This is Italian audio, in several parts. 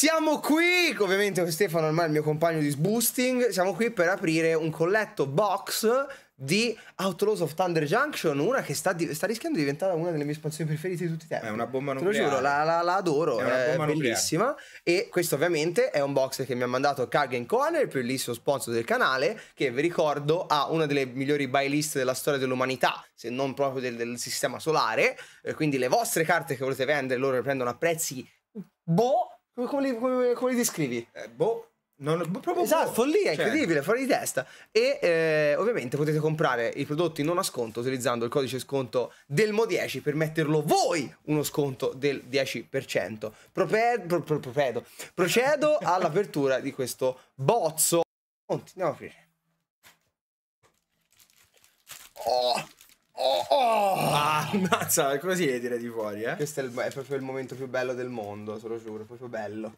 Siamo qui, ovviamente con Stefano ormai il mio compagno di sboosting, siamo qui per aprire un colletto box di Outlaws of Thunder Junction, una che sta, sta rischiando di diventare una delle mie espansioni preferite di tutti i tempi. È una bomba nucleare. Te lo giuro, la, la, la adoro, è, una è bellissima. Nucleare. E questo ovviamente è un box che mi ha mandato Kagen Corner, il più bellissimo sponsor del canale, che vi ricordo ha una delle migliori buy list della storia dell'umanità, se non proprio del, del sistema solare. Eh, quindi le vostre carte che volete vendere loro le prendono a prezzi boh come, come, come, come li descrivi? Eh, boh. Non, boh, proprio esatto, boh. follia, cioè. incredibile, fuori di testa. E eh, ovviamente potete comprare i prodotti non a sconto utilizzando il codice sconto del Mo10 per metterlo voi uno sconto del 10%. Propedo, pro, pro, propedo. Procedo all'apertura di questo bozzo. Andiamo a aprire. Oh! Oh, oh. Ah, mazza, così le tira di fuori, eh? Questo è, il, è, proprio il momento più bello del mondo, te lo giuro, proprio bello.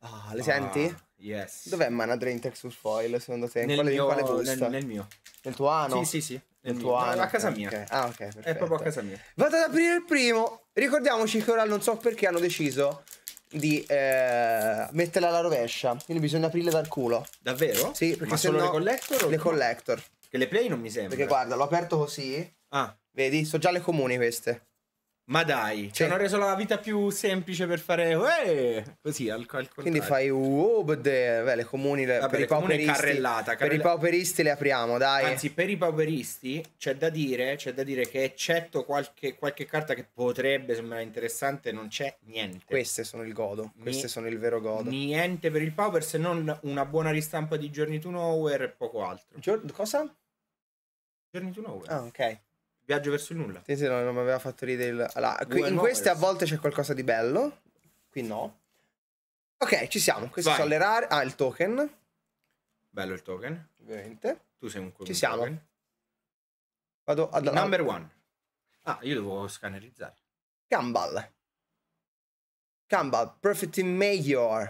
Ah, le ah, senti? Yes. Dov'è Mana Drain Texture Foil, secondo te? Nel quale, mio, quale nel, nel, mio. Nel tuo ano? Sì, sì, sì. Nel, nel tuo ano? A casa okay. mia. Ah, ok, perfetto. È proprio a casa mia. Vado ad aprire il primo. Ricordiamoci che ora non so perché hanno deciso di eh, metterla alla rovescia. Quindi bisogna aprirle dal culo. Davvero? Sì, perché Ma sono le collector? Le collector. Che le play non mi sembra. Perché guarda, l'ho aperto così. Ah. Vedi, sono già le comuni queste. Ma dai, ci cioè, hanno reso la vita più semplice per fare Uè! Eh, così al, al Quindi fai uh, beh, le comuni le, Vabbè, per, le i pauperisti, carrellata, carrellata. per i pauperisti le apriamo, dai. Anzi, per i pauperisti c'è da dire, c'è da dire che eccetto qualche, qualche carta che potrebbe sembrare interessante, non c'è niente. Queste sono il godo, queste Ni sono il vero godo. Niente per il pauper se non una buona ristampa di Journey to Nowhere e poco altro. Gior cosa? Journey to Nowhere. Ah, ok. Viaggio verso il nulla. Sì, sì, no, non mi aveva fatto ridere il... Allora, qui, in queste a volte c'è qualcosa di bello, qui no. Ok, ci siamo. Questo Vai. sono le rare. Ah, il token. Bello il token. Ovviamente. Tu sei un Ci siamo. Token. Vado ad... Number one. Ah, io devo scannerizzare. Gambal. Gambal, Perfect Mayor.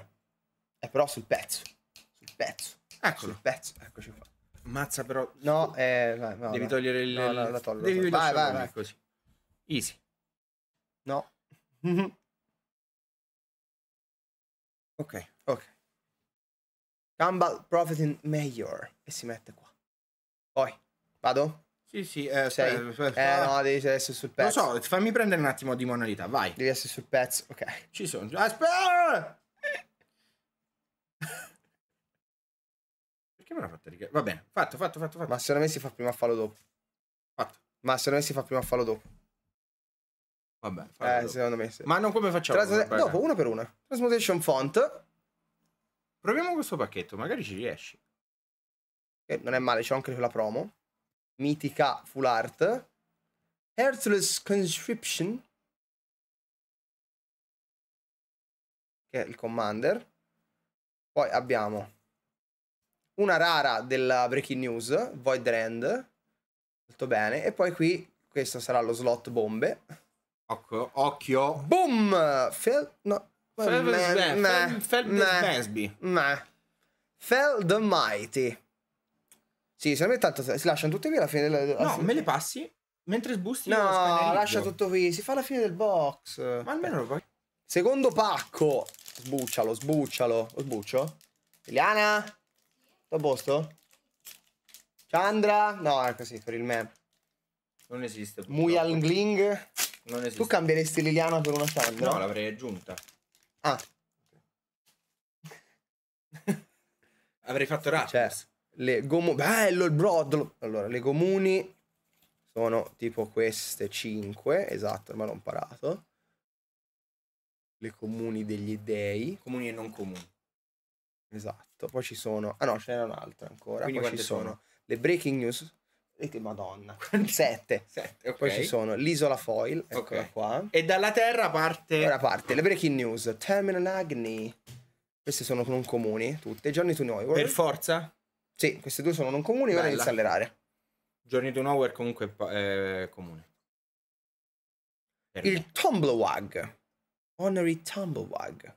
È eh, però sul pezzo. Sul pezzo. Eccolo. Sul pezzo. Eccoci qua. Mazza però. No, eh, vai, no, devi vai. togliere il. No, no, la tolgo, devi togliere vai, vai, vai. Così. Easy. No. ok, ok. Campbell Profiting Mayor e si mette qua. Poi vado? Sì, sì, eh, sei. Eh, no, devi essere sul pezzo. Lo so, fammi prendere un attimo di monalità, vai. Devi essere sul pezzo, ok. Ci sono. Aspetta! Perché me l'ha fatta richiedere? Va bene, fatto, fatto, fatto, fatto. Ma secondo me si fa prima a fallo dopo. Fatto. Ma secondo me si fa prima a fallo dopo. Vabbè, eh, fallo eh, dopo. secondo me sì. Ma non come facciamo? Tras- dopo, bene. uno per uno. Transmutation font. Proviamo questo pacchetto, magari ci riesci. Che eh, non è male, c'è anche la promo. Mitica full art. Heartless conscription. Che è il commander. Poi abbiamo una rara della Breaking News, Void Rand, molto bene, e poi qui, questo sarà lo slot bombe. Occhio. occhio. Boom! Fel... No. Feldesby. Fell the Mighty. Sì, secondo me tanto si lasciano tutte qui alla fine del... No, me le passi? Mentre sbusti No, lascia tutto qui, si fa la fine del box. Ma almeno lo voglio... Secondo pacco. Sbuccialo, sbuccialo. Lo sbuccio? Eliana? Tutto a posto? Chandra? No, è così, per il me. Non esiste. Muyangling? Non esiste. Tu cambieresti Liliana per una Chandra? No, l'avrei aggiunta. Ah. avrei fatto Raptors. Cioè, le gomu... Bello il brodo! Allora, le comuni sono tipo queste 5, esatto, ma l'ho imparato. Le comuni degli dei. Comuni e non comuni. Esatto detto. Poi ci sono. Ah no, ce n'era un'altra ancora. Quindi poi ci sono, sono le breaking news Madonna, sette. sette okay. Poi ci sono l'isola foil, eccola okay. qua. E dalla Terra parte... Ora parte, le breaking news, Terminal Agni. Queste sono non comuni, tutte. Johnny to Nowhere. Per forza? Sì, queste due sono non comuni, Bella. ora inizia all'erare. Johnny to Nowhere comunque è comune. Per Il me. Tumblewag. Honorary Tumblewag.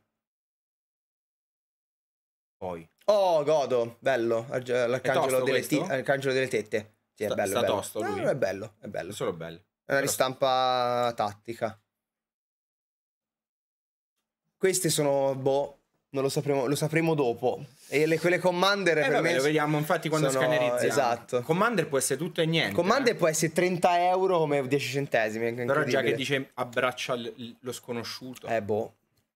Poi. Oh, godo, bello. L'arcangelo delle, ti- delle, tette. Sì, è sta, bello. Sta bello. tosto lui. No, è bello, è bello. È solo bello. È una ristampa tattica. Queste sono, boh, non lo sapremo, lo sapremo dopo. E le, quelle Commander eh, per vabbè, me... lo vediamo infatti quando sono... scannerizziamo. Esatto. Commander può essere tutto e niente. Commander eh? può essere 30 euro come 10 centesimi. Però già che dice abbraccia lo sconosciuto. Eh, boh.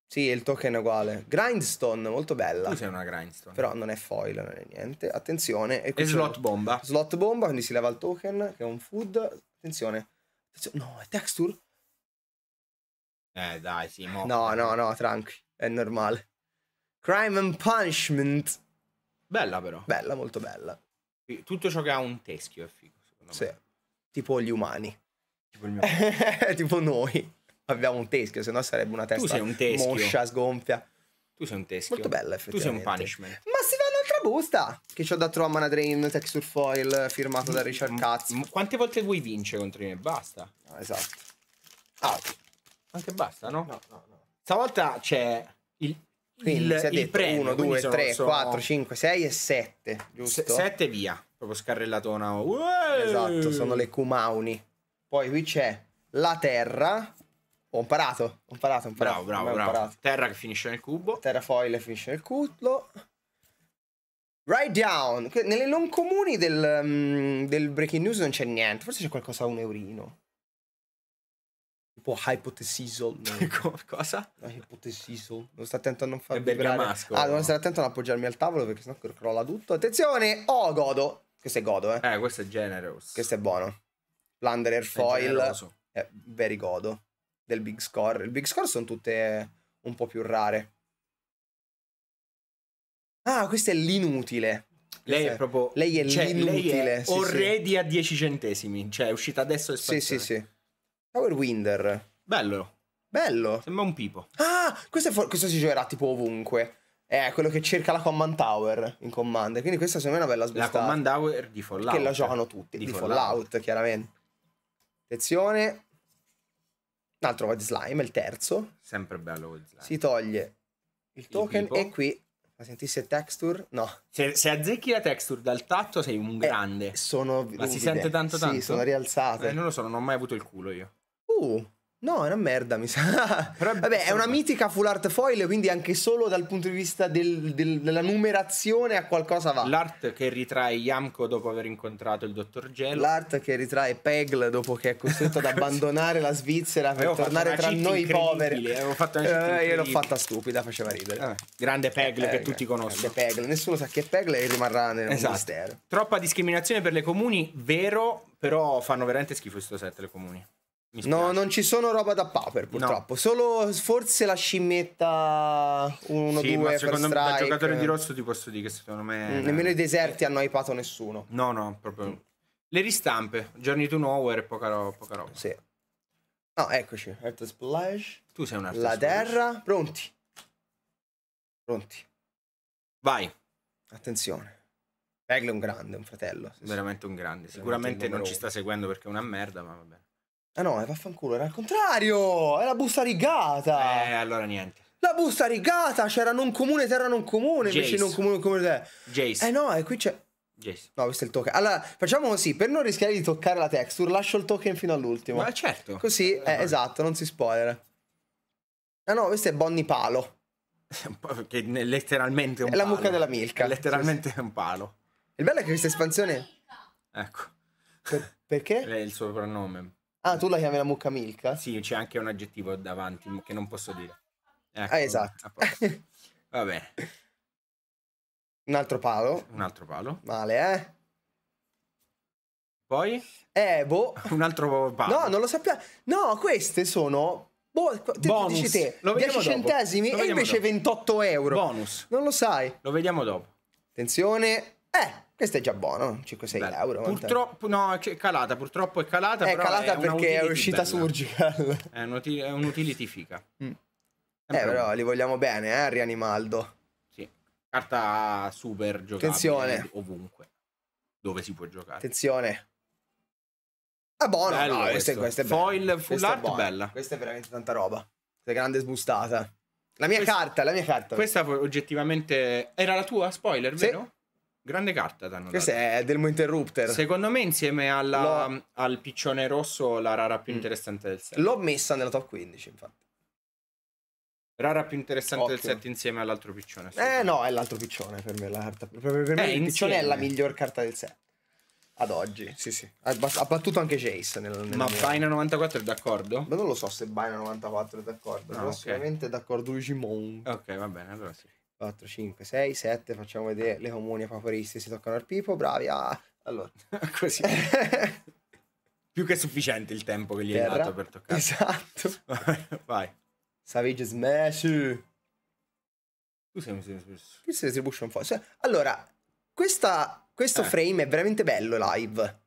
Sì, il token è uguale. Grindstone, molto bella. Tu sei una grindstone. Però non è foil, non è niente. Attenzione. E, e slot bomba. Slot bomba, quindi si leva il token, che è un food. Attenzione. Attenzione. No, è texture? Eh, dai, sì, mo. No, no, no, tranqui. È normale. Crime and Punishment. Bella però. Bella, molto bella. Tutto ciò che ha un teschio è figo, secondo sì. me. Tipo gli umani. Tipo, umani. tipo noi abbiamo un teschio, se no sarebbe una testa tu sei un moscia, sgonfia. Tu sei un teschio. Molto bella, effettivamente. Tu sei un punishment. Ma si va un'altra busta, che ho da trovare Mana Drain Texture Foil firmato da Richard Katz. Quante volte vuoi vincere contro me? Basta. No, esatto. Ah. Anche basta, no? No, no, no. Stavolta c'è il quindi il, si è detto 1, 2, 3, 4, 5, 6 e 7, giusto? 7 via, proprio scarrellatona. Uè! Esatto, sono le Kumauni. Poi qui c'è la terra, ho imparato, ho imparato, ho imparato. Bravo, bravo, bravo. Imparato. Terra che finisce nel cubo. Terra foil che finisce nel culo. Write down. Nelle non comuni del, um, del breaking news non c'è niente. Forse c'è qualcosa a un eurino. Tipo hypothesisol. No. Cosa? No, hypothesisol. Devo stare attento a non far vibrare. Masco, ah, no. stare attento a non appoggiarmi al tavolo perché sennò crolla tutto. Attenzione! Oh, godo. Questo è godo, eh. Eh, questo è generous. Questo è buono. Plunder airfoil. È, è very godo del big score. Il big score sono tutte un po' più rare. Ah, questa è l'inutile. Lei è proprio. Lei è cioè, l'inutile. Lei è sì, already sì. a 10 centesimi. Cioè, è uscita adesso e Sì, sì, sì. Power Winder. Bello. Bello. Sembra un pipo. Ah, questo, for- questo si giocherà tipo ovunque. È quello che cerca la Command Tower in Command. Quindi questa secondo me è una bella sbustata. La Command Tower di Fallout. Che la giocano tutti. Di, di Fallout. Fallout, chiaramente. Attenzione. Un altro void slime, il terzo. Sempre bello void slime. Si toglie il token il e qui... la sentisse texture? No. Se, se, azzecchi la texture dal tatto sei un eh, grande. Eh, sono... Ma ruvide. si sente tanto tanto? Sì, sono rialzate. Eh, non lo so, non ho mai avuto il culo io. Uh, No, è una merda, mi sa. Vabbè, è una mitica full art foil, quindi anche solo dal punto di vista del, del, della numerazione a qualcosa va. L'art che ritrae Yamko dopo aver incontrato il dottor Gelo. L'art che ritrae Pegl dopo che è costretto ad abbandonare la Svizzera per avevo tornare tra noi poveri. Avevo fatto una eh, io l'ho fatta stupida, faceva ridere. Ah, grande Pegl eh, che eh, tutti conoscono. Pegl, nessuno sa che è Pegl e rimarrà nel esatto. mistero. Troppa discriminazione per le comuni, vero, però fanno veramente schifo questo set le comuni. No, non ci sono roba da Paper purtroppo. No. Solo forse la scimmietta 1-2 sì, ma secondo me da giocatore di rosso ti posso dire che secondo me. Mm, nemmeno i eh. deserti hanno hypato nessuno. No, no, proprio. Mm. Le ristampe, giorni to Nowhere e poca, ro- poca roba. Sì. No, eccoci. Earth Splash. Tu sei un Earth La splash. terra, pronti. Pronti. Vai. Attenzione. Pegl è un grande, un fratello. Veramente un grande. Sicuramente non ci sta seguendo perché è una merda, ma va bene. Ah no, eh, vaffanculo, era al contrario! È la busta rigata! Eh, allora niente. La busta rigata! C'era non comune, terra non comune, Jace. invece non comune, come te. Jace. Eh no, e qui c'è... Jace. No, questo è il token. Allora, facciamo così, per non rischiare di toccare la texture, lascio il token fino all'ultimo. Ma certo. Così, eh, eh, esatto, non si spoiler. Ah no, questo è Bonnie Palo. che è letteralmente un è palo. la mucca della Milka. È letteralmente sì. un palo. Il bello è che questa espansione... Ecco. Per... perché? È il soprannome. Ah, tu la chiami la mucca Milka? Sì, c'è anche un aggettivo davanti che non posso dire. Ecco, ah, esatto. Va bene. Un altro palo. Un altro palo. Male, eh? Poi? Eh, boh. Un altro palo. No, non lo sappiamo. No, queste sono... Boh, te Bonus. dici te, lo 10 centesimi lo e invece dopo. 28 euro. Bonus. Non lo sai. Lo vediamo dopo. Attenzione. Eh, questo è già buono, 5-6 euro. Purtroppo, no, cioè, è calata, purtroppo è calata. Eh, è calata è perché è uscita bella. Surgical. È, un'utility è fica. Mm. Eh, però li vogliamo bene, eh, Rianimaldo. Sì, carta super giocabile Attenzione. ovunque, dove si può giocare. Attenzione. Ah, buono, Bello no, questo. Questo, è, questo Foil full questa art, bella. Questa è veramente tanta roba. Questa è grande sbustata. La mia questa, carta, la mia carta. Questa oggettivamente era la tua, spoiler, sì. vero? Grande carta t'hanno Questa dato. è Delmo Interrupter. Secondo me insieme alla, mm, al piccione rosso la rara più Mm. interessante del set. L'ho messa nella top 15, infatti. Rara più interessante Occhio. del set insieme all'altro piccione. Eh no, è l'altro piccione per me la carta. Per per me eh, il piccione è la miglior carta del set. Ad oggi, sì, sì. Ha, battuto anche Chase nel, nella Ma mia- Faina 94 è d'accordo? Ma non lo so se Baina 94 è d'accordo, No, ah, però ok. sicuramente è d'accordo Ujimon. Ok, va bene, allora sì. 4, 5, 6, 7, facciamo vedere le comuni a paperiste si toccano al pipo, bravi, ah, allora, così. Più che sufficiente il tempo che gli Terra. hai dato per toccare. Esatto. Vai. Savage Smash. Tu sei un Che si retribuisce un Allora, questa, questo eh. frame è veramente bello live.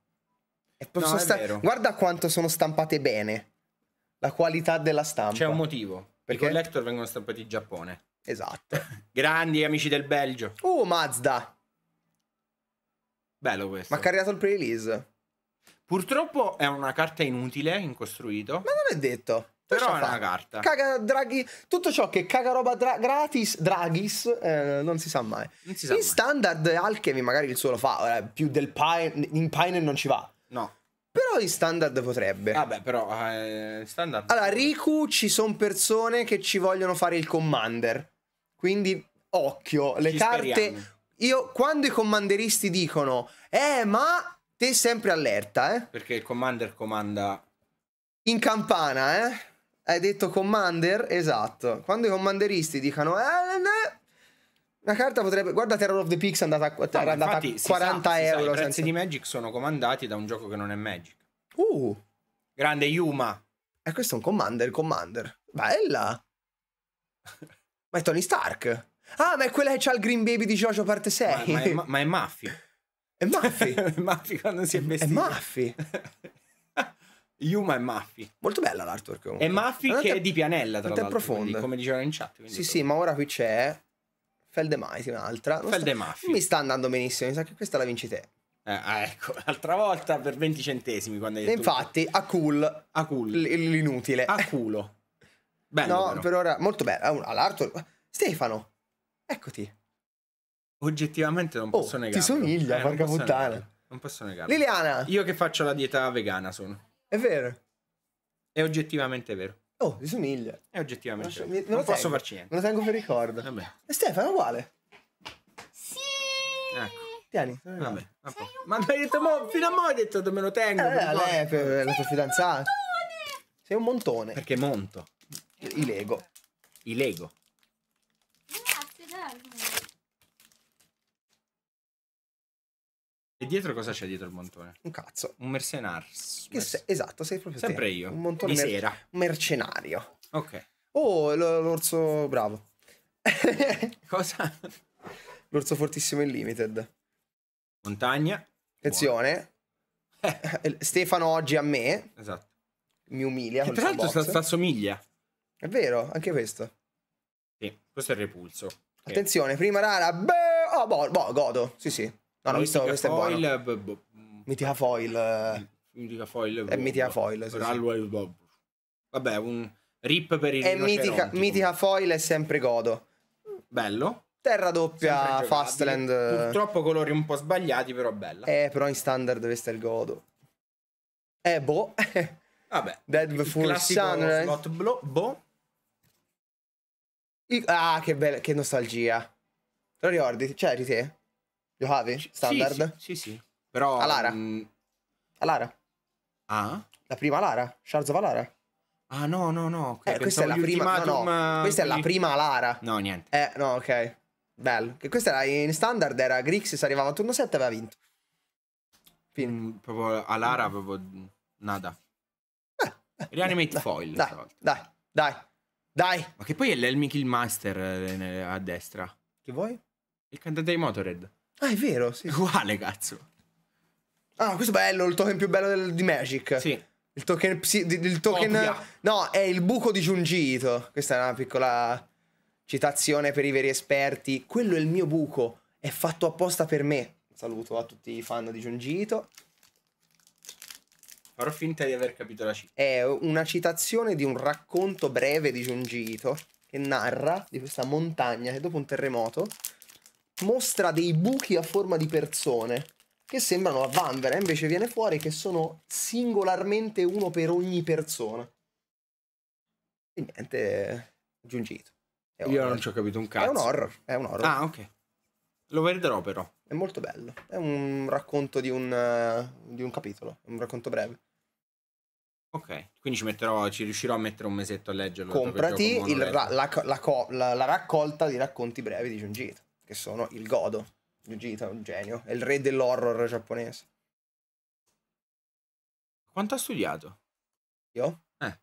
È posso no, sta- Guarda quanto sono stampate bene. La qualità della stampa. C'è un motivo. Perché i collector vengono stampati in Giappone. Esatto. Grandi amici del Belgio. Uh, Mazda. Bello questo. Ma ha caricato il pre-release. Purtroppo è una carta inutile, incostruito. Ma non è detto. Però è una carta. Caga Draghi. Tutto ciò che caga roba dra- gratis, Draghis, eh, non si sa mai. Non si sa in mai. standard Alchemy magari il suo lo fa, eh, più del Pine, in Pine non ci va. No. Però in standard potrebbe. Vabbè, ah però eh, standard. Allora, Riku ci sono persone che ci vogliono fare il commander. Quindi occhio, le ci carte speriamo. Io quando i commanderisti dicono "Eh, ma te sempre allerta, eh?" Perché il commander comanda in campana, eh? Hai detto commander? Esatto. Quando i commanderisti dicono "Eh, una carta potrebbe. Guarda, Terror of the Peaks è andata a, no, andata a 40 sa, euro. Sa, I prezzi di Magic sono comandati da un gioco che non è Magic. Uh, grande Yuma. E eh, questo è un Commander. Commander. Bella. ma è Tony Stark. Ah, ma è quella che c'ha il Green Baby di Jojo parte 6. Ma, ma, è, ma, ma è Muffy. È Maffi. è Maffi quando si è vestito. È Muffy. Yuma e Maffi. Molto bella l'artwork comunque. E Maffi che è di Pianella, tra l'altro. Profonda. Quindi, come dicevano in chat. Sì, sì, ma ora qui c'è Feldemasi un'altra. Feldemaffi. Mi sta andando benissimo, mi sa che questa la vinci te. Eh, ah, ecco, l'altra volta per 20 centesimi quando hai detto... Infatti, a cool. A cool. l'inutile. A culo. Bello No, però. per ora, molto bello. All'arto... Stefano, eccoti. Oggettivamente non posso oh, negarlo. ti somiglia, eh, porca puttana. Non posso negare. Liliana! Io che faccio la dieta vegana sono. È vero. È oggettivamente vero. Oh, ti somiglia. È eh, oggettivamente. Non, non, non posso farci niente. Me lo tengo per ricordo. Vabbè. E Stefano è uguale. Sì. Ecco. Tieni. Eh, vabbè. Vabbè. Ma mi hai detto mo, fino a mo' hai detto me lo tengo. Eh, eh lei è la tua fidanzata. Sei un montone. Perché monto? I Lego. I Lego. E dietro cosa c'è dietro il montone? Un cazzo. Un mercenars. Se, esatto, sei proprio Sempre te. io. Un montone mer- sera. mercenario. Ok. Oh, l'orso bravo. cosa? L'orso fortissimo limited. Montagna. Attenzione. Eh. Stefano oggi a me. Esatto. Mi umilia. Che tra l'altro sta, assomiglia. È vero, anche questo. Sì, questo è il repulso. Okay. Attenzione, prima rara. Beh, oh, boh, boh, godo. Sì, sì. No, no, questo, questo foil, è buono. B- b- boh, mm. Mitica Foil. Eh. Mitica Foil. È eh, boh, boh, Mitica Foil, sì. Ralway Bob. Vabbè, un rip per il E eh, Mitica, Mitica Foil è sempre godo. Bello. Terra doppia, Fastland. Purtroppo colori un po' sbagliati, però bella. Eh, però in standard questo è il godo. Eh, boh. Vabbè. Dead Before Sunrise. Slot blo- boh. ah, che bella, che nostalgia. lo ricordi? C'eri te? Joave? Standard? Sì, sì, sì. Però... Alara. Mh... Mm, Alara. Ah? La prima Alara. Sharzov Alara. Ah no, no, no. Okay. Eh, questa è la prima... No, no. Questa è la eh, prima Alara. No, niente. Eh, no, ok. Bello. Che questa era in standard, era Grixis, arrivava a turno 7 e aveva vinto. Fine. Mm, proprio Alara, proprio... Nada. Eh, eh, Rianimate dai, foil dai, stavolta. Dai, dai, dai. Ma che poi è l'Elmi Killmaster eh, a destra. Che vuoi? Il cantante di Motorhead. Ah, è vero, sì. Uguale, cazzo. Ah, questo è bello, il token più bello del, di Magic. Sì. Il token... Psi, il token no, è il buco di Giungito. Questa è una piccola citazione per i veri esperti. Quello è il mio buco, è fatto apposta per me. Un saluto a tutti i fan di Giungito. Farò finta di aver capito la citazione. È una citazione di un racconto breve di Giungito che narra di questa montagna che dopo un terremoto mostra dei buchi a forma di persone che sembrano a vanvera, eh, invece viene fuori che sono singolarmente uno per ogni persona. E niente, aggiungito. È Io non ci ho capito un cazzo. È un horror, è un horror. Ah, ok. Lo vedrò però. È molto bello. È un racconto di un, uh, di un capitolo, un racconto breve. Ok, quindi ci, metterò, ci riuscirò a mettere un mesetto a leggerlo. Comprati il, la, la, la, la, raccolta di racconti brevi di Giungito che sono il Godo. Yujita è un genio, è il re dell'horror giapponese. Quanto ha studiato? Io? Eh.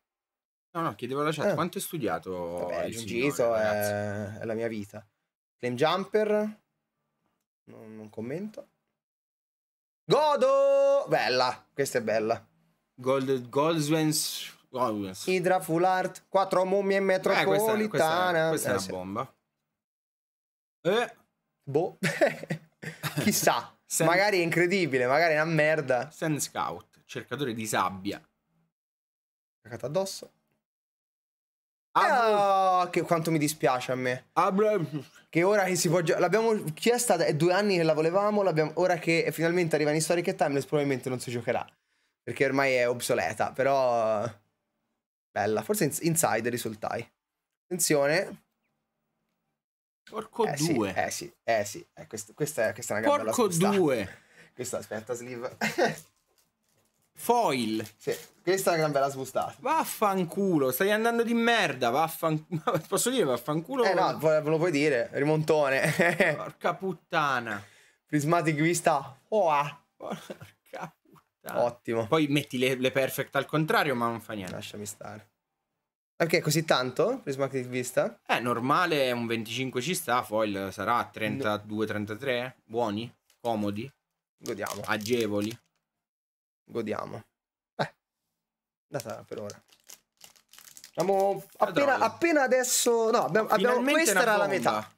No, no, chiedevo alla chat, eh. quanto hai studiato? Vabbè, è... è, la mia vita. Claim Jumper? Non, non commento. Godo! Bella, questa è bella. Gold, Goldswens... Goldswens. Hydra Full Art, quattro mummie metropolitana. Eh, questa, questa, questa è eh, una sì. bomba. Eh, Boh. Chissà. Sand... Magari è incredibile, magari è una merda. Sand Scout, cercatore di sabbia. Cacata addosso. oh, che quanto mi dispiace a me. Abra... Ah, che ora che si può giocare. L'abbiamo chiesta, è due anni che la volevamo. Ora che finalmente arriva in Historic e Timeless, probabilmente non si giocherà. Perché ormai è obsoleta. Però. Bella. Forse in... inside risultai. Attenzione. Porco eh, due. Sì, eh sì, eh sì. Eh, questa, questa, è, questa è una gamba Porco due. Questa, aspetta, sleeve. Foil. Sì, questa è una gran bella sbustata. Vaffanculo, stai andando di merda, vaffanculo. Posso dire vaffanculo? Eh no, ve lo puoi dire, rimontone. Porca puttana. Prismatic vista. Oh, ah. Porca puttana. Ottimo. Poi metti le, le perfect al contrario, ma non fa niente. Lasciami stare. Perché così tanto? Prisma di vista? Eh, normale, un 25 ci sta, foil sarà 32-33, buoni, comodi. Godiamo. Agevoli. Godiamo. Beh, data per ora. Siamo appena, appena, adesso... No, abbiamo, abbiamo questa era bomba. la metà.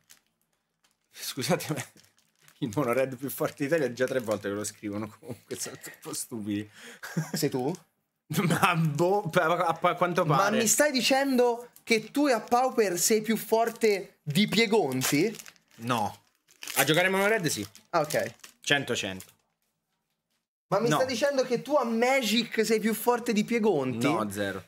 Scusate, il monored più forte d'Italia già tre volte che lo scrivono comunque, sono troppo stupidi. Sei tu? Ma boh, a quanto pare. Ma mi stai dicendo che tu e a Pauper sei più forte di Piegonti? No. A giocare Mono Red sì. Ah, ok. 100-100. Ma mi no. stai dicendo che tu a Magic sei più forte di Piegonti? No, zero.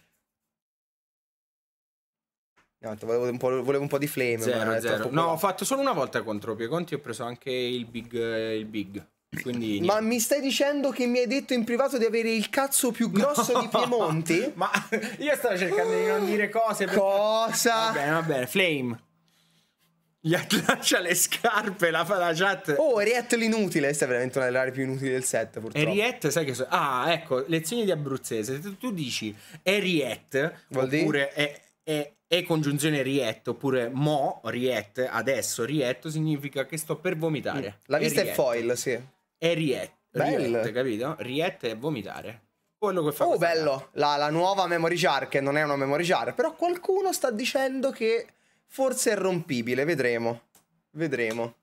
No, volevo un, volevo un po', di flame. Zero, zero. No, ho fatto solo una volta contro Piegonti e ho preso anche il big. Eh, il big. Quindi, ma mi stai dicendo che mi hai detto in privato di avere il cazzo più grosso no. di Piemonte? ma io stavo cercando di non dire cose. Per... Cosa? Va bene, va bene. Flame. Gli lancia le scarpe, la fa la chat. Oh, Riet l'inutile, questa è veramente una delle aree più inutili del set, purtroppo. Riet, sai che so... Ah, ecco, lezioni di abruzzese. Se tu dici Riet, oppure è, è, è, congiunzione Riet, oppure mo Riet, adesso Riet, significa che sto per vomitare. Mm. La vista è, è foil, sì e Riet. Riet, capito? Riet è vomitare. Quello che fa oh, bello, la, la, nuova memory jar, che non è una memory jar, però qualcuno sta dicendo che forse è rompibile, vedremo. Vedremo.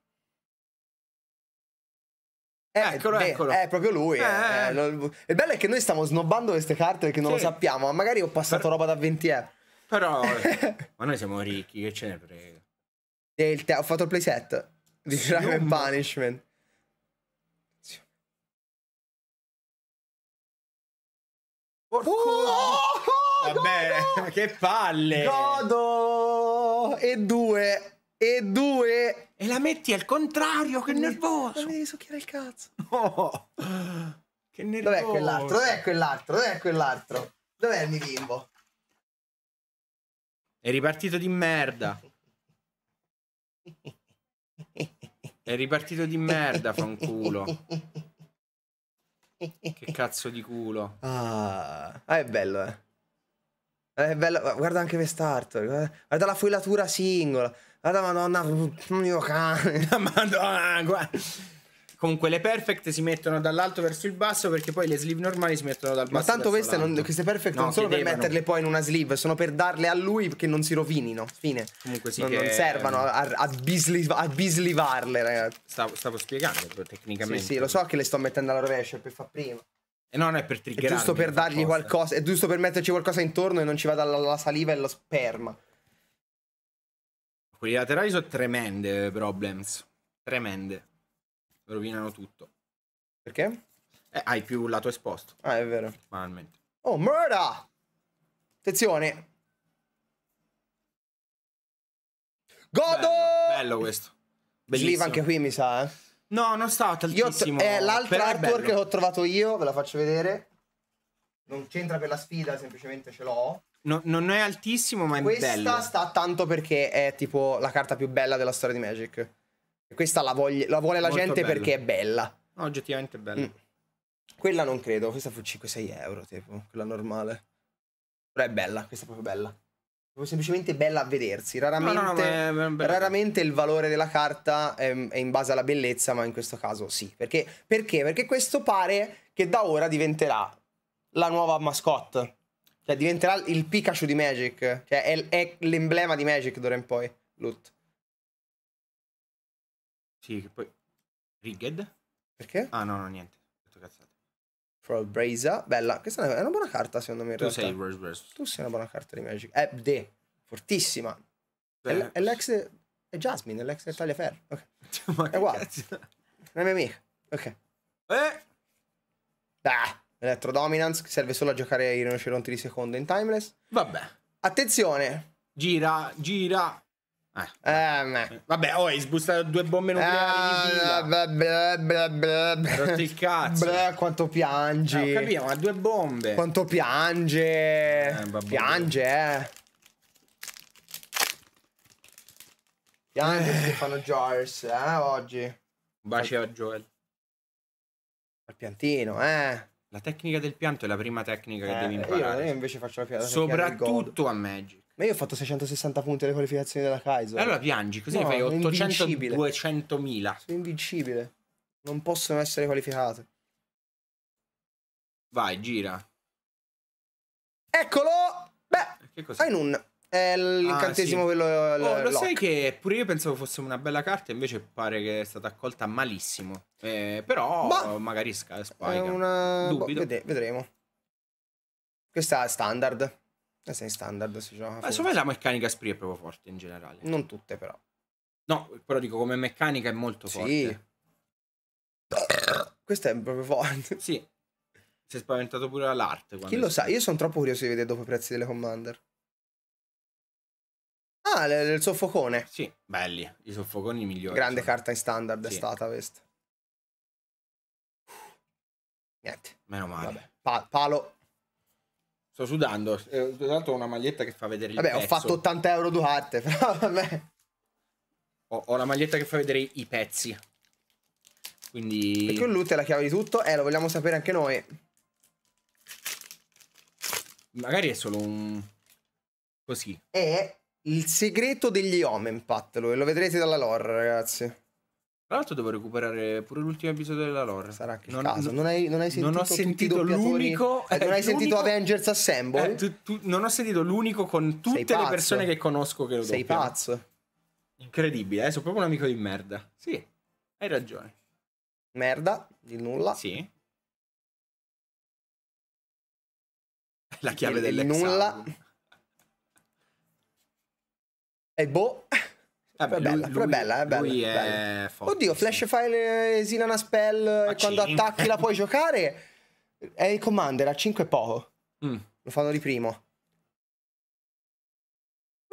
Eh, eccolo, beh, eccolo. È proprio lui. Eh. Eh, eh. lo, il bello è che noi stiamo snobbando queste carte perché non sì. lo sappiamo, ma magari ho passato per... roba da 20 euro. Però, ma noi siamo ricchi, che ce ne frega. ho fatto il playset di and Punishment. Porco... Oh, oh, Vabbè, godo! che palle! Godo! E due! E due! E la metti al contrario, che nervoso! Non devi succhiare il cazzo! Oh. Che nervoso! Dov'è quell'altro? Dov'è quell'altro? Dov'è quell'altro? Dov'è il mio bimbo? È ripartito di merda! È ripartito di merda, fanculo! che cazzo di culo. Ah, è bello, eh. È bello, guarda anche Vestartor, guarda, eh. guarda la foilatura singola, guarda Madonna, mio cane, Madonna, guarda. Comunque le perfect si mettono dall'alto verso il basso perché poi le sleeve normali si mettono dal basso. Ma tanto queste, non, queste perfect no, non sono per metterle poi in una sleeve, sono per darle a lui che non si rovinino. Fine. Comunque sì. Non, non servano a, a, bisliv- a bislivarle, ragazzi. Stavo, stavo spiegando tecnicamente. Sì, sì, lo so che le sto mettendo alla rovescia per far prima. E eh, non è per triggerarmi. È giusto per dargli qualcosa. qualcosa. è giusto per metterci qualcosa intorno e non ci vada la, la saliva e lo sperma. Quelli laterali sono tremende eh, problems. Tremende rovinano tutto. Perché? Eh, hai più lato esposto. Ah, è vero. Banalmente. Oh, merda! Attenzione! Godo! Bello, bello questo. Bellissimo. Sleeve anche qui mi sa, eh. No, non sta altissimo. Io è l'altra artwork che ho trovato io, ve la faccio vedere. Non c'entra per la sfida, semplicemente ce l'ho. No, non è altissimo, ma è Questa bello. Questa sta tanto perché è tipo la carta più bella della storia di Magic. Questa la, voglie, la vuole la Molto gente bella. perché è bella. No, oggettivamente è bella. Mm. Quella non credo, questa fu 5-6 euro, tipo, quella normale. Però è bella, questa è proprio bella. Proprio semplicemente bella a vedersi. Raramente, no, no, è, è raramente il valore della carta è, è, in base alla bellezza, ma in questo caso sì. Perché? Perché? Perché questo pare che da ora diventerà la nuova mascotte. Cioè diventerà il Pikachu di Magic. Cioè è, l'emblema di Magic d'ora in poi, Loot. Sì, che poi... Rigged? Perché? Ah no, no, niente. Ho cazzate. bella. Questa è una buona carta secondo me in tu realtà. Sei verse verse. Tu sei una buona carta di Magic. È eh, De, fortissima. Beh, è, è, l'ex... È Jasmine, è l'ex del Tagliaferro. Okay. Cioè, ma è uguale. Cazzo? Non è mia amica. Ok. Eh! Ah, Electro Dominance, che serve solo a giocare ai rinoceronti di secondo in Timeless. Vabbè. Attenzione! Gira, gira. Eh, eh, eh, vabbè, oh, sbustato due bombe eh, nucleari ah, bla, bla, bla, bla, bla. Rotti il cazzo. Bla, quanto piangi. Eh, ho capito, ma due bombe. Quanto piange. Eh, piange, eh. Piange eh. Stefano Joyce, eh, oggi. Un bacio a Joel. Al piantino, eh. La tecnica del pianto è la prima tecnica eh, che devi imparare. Io, io invece faccio la pianta. Soprattutto a Magic. Ma io ho fatto 660 punti alle qualificazioni della Kaiser. Allora piangi, così no, fai 800 200.000. Sono invincibile. Non possono essere qualificate. Vai, gira. Eccolo! Beh, eh, che cos'è? un è l'incantesimo ah, sì. quello oh, lo sai che pure io pensavo fosse una bella carta invece pare che è stata accolta malissimo eh, però Ma... Boh. magari sca- spica una... boh, vede vedremo questa è standard sei standard si gioca. Ma secondo la meccanica Spree è proprio forte in generale. Non tutte, però. No, però dico come meccanica è molto sì. forte. Questa è proprio forte. Sì. Si è spaventato pure l'arte. Chi lo sa? Io sono troppo curioso di vedere dopo i prezzi delle Commander. Ah, l- il soffocone. Sì, belli. I soffoconi migliori. Grande sono. carta in standard sì. è stata questa. Niente. Meno male. Pa- palo Sto sudando. Eh, tra l'altro ho una maglietta che fa vedere il Vabbè, pezzo. ho fatto 80 euro Duarte, però vabbè. Ho, ho la maglietta che fa vedere i pezzi. Quindi... Perché un loot è la chiave di tutto? Eh, lo vogliamo sapere anche noi. Magari è solo un... Così. È il segreto degli Omenpat, lo, lo vedrete dalla lore, ragazzi. Tra l'altro devo recuperare pure l'ultimo episodio della lore. Sarà che non, caso. Non hai, non hai sentito, non ho sentito l'unico. Eh, non hai eh, sentito Avengers Assemble? Eh, tu, tu, non ho sentito l'unico con tutte le persone che conosco che lo Sei pazzo. Incredibile, eh? Sono proprio un amico di merda. Sì, hai ragione. Merda, di nulla. Sì. La chiave del nulla. E boh. Eh beh, bella, lui, bella, è bella, lui è bella. forte, Oddio, Flash sì. File eh, esila una spell eh, a quando 5. attacchi la puoi giocare. È il commander, a 5 è poco. Mm. Lo fanno di primo.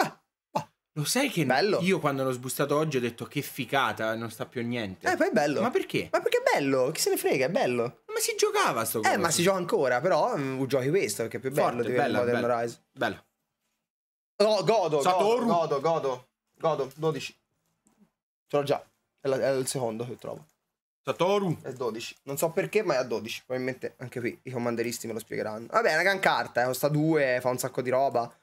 Beh, oh. Lo sai che bello. io quando l'ho sbustato oggi ho detto che figata, non sta più a niente. Eh, poi è bello. Ma perché? Ma perché è bello, chi se ne frega, è bello. Ma si giocava sto Eh, ma si gioca ancora, però mm, giochi questo perché è più bello Forte, di bello, Modern bello. Rise. Bello. No, oh, godo, godo, godo, godo. Godo, 12. Ce l'ho già. È, la, è, il secondo che trovo. Satoru. È 12. Non so perché, ma è a 12. Probabilmente anche qui i comanderisti me lo spiegheranno. Vabbè, è una gran carta. Eh. Costa 2, fa un sacco di roba.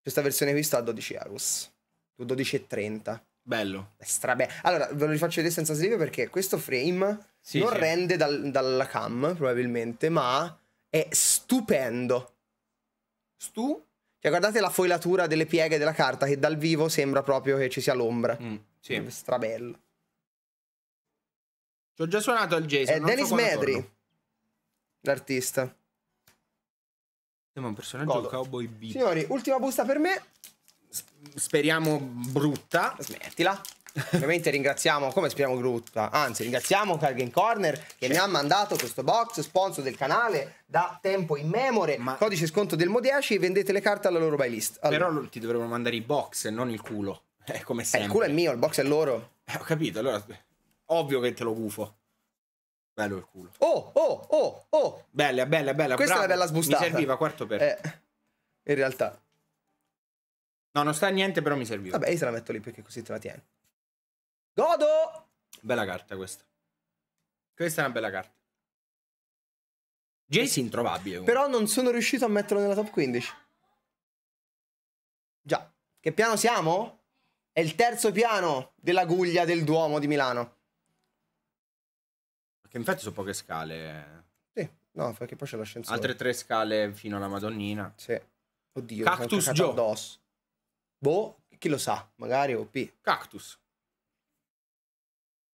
Questa versione qui sta a 12 euro. 12,30. Bello. È strabe. Allora, ve lo rifaccio vedere senza sleeve perché questo frame sì, non sì. rende dal, dalla cam, probabilmente, ma è stupendo. Stupendo cioè, guardate la foilatura delle pieghe della carta, che dal vivo sembra proprio che ci sia l'ombra. Mm, sì. Strabello. Ci ho già suonato al Jason. È eh, Dennis so Medry, torno. l'artista. Siamo un personaggio Godo. cowboy B. Signori, ultima busta per me. S- speriamo brutta. Smettila. Ovviamente ringraziamo, come speriamo Grutta, anzi ringraziamo Calvin Corner che mi ha mandato questo box, sponsor del canale da tempo in memore, Ma... codice sconto del Mo10, vendete le carte alla loro buy list. Allora. Però ti dovrebbero mandare i box e non il culo. È eh, come sempre. Eh, il culo è mio, il box è loro. Eh, ho capito, allora ovvio che te lo gufo. Bello il culo. Oh, oh, oh, oh. Bella, bella, bella. Questa bravo. è una bella sbustata. Mi serviva quarto per. Eh, in realtà. No, non sta niente, però mi serviva. Vabbè, io se la metto lì perché così te la tieni. Godo! Bella carta questa. Questa è una bella carta. Jace introvabile. Però non sono riuscito a metterlo nella top 15. Già. Che piano siamo? È il terzo piano della guglia del Duomo di Milano. Perché infatti sono poche scale. Sì, no, perché poi c'è l'ascensore. Altre tre scale fino alla Madonnina. Sì. Oddio, Cactus Joe. Boh, chi lo sa, magari OP. Cactus.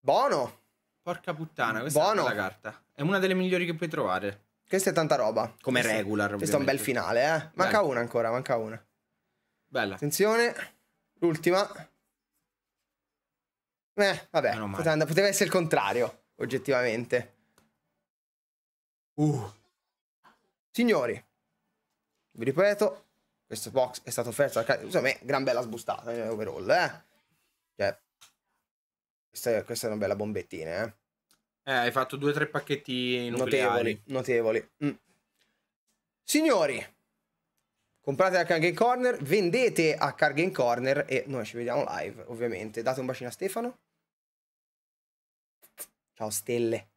Buono. Porca puttana, questa Buono. è la carta. È una delle migliori che puoi trovare. Questa è tanta roba. Come questo, regular. Questo è un bel finale, eh. Manca Bella. una ancora, manca una. Bella. Attenzione. L'ultima. Eh, vabbè. Poteva essere il contrario, oggettivamente. Uh. Signori, vi ripeto, questo box è stato offerto da... Secondo me, gran bella sbustata, cioè, overall, eh. Cioè, questa, questa è una bella bombettina, eh. Eh, hai fatto due o tre pacchetti nucleari. notevoli. Notevoli. Mm. Signori, comprate a Cargain Corner, vendete a Cargain Corner e noi ci vediamo live, ovviamente. Date un bacino a Stefano. Ciao stelle.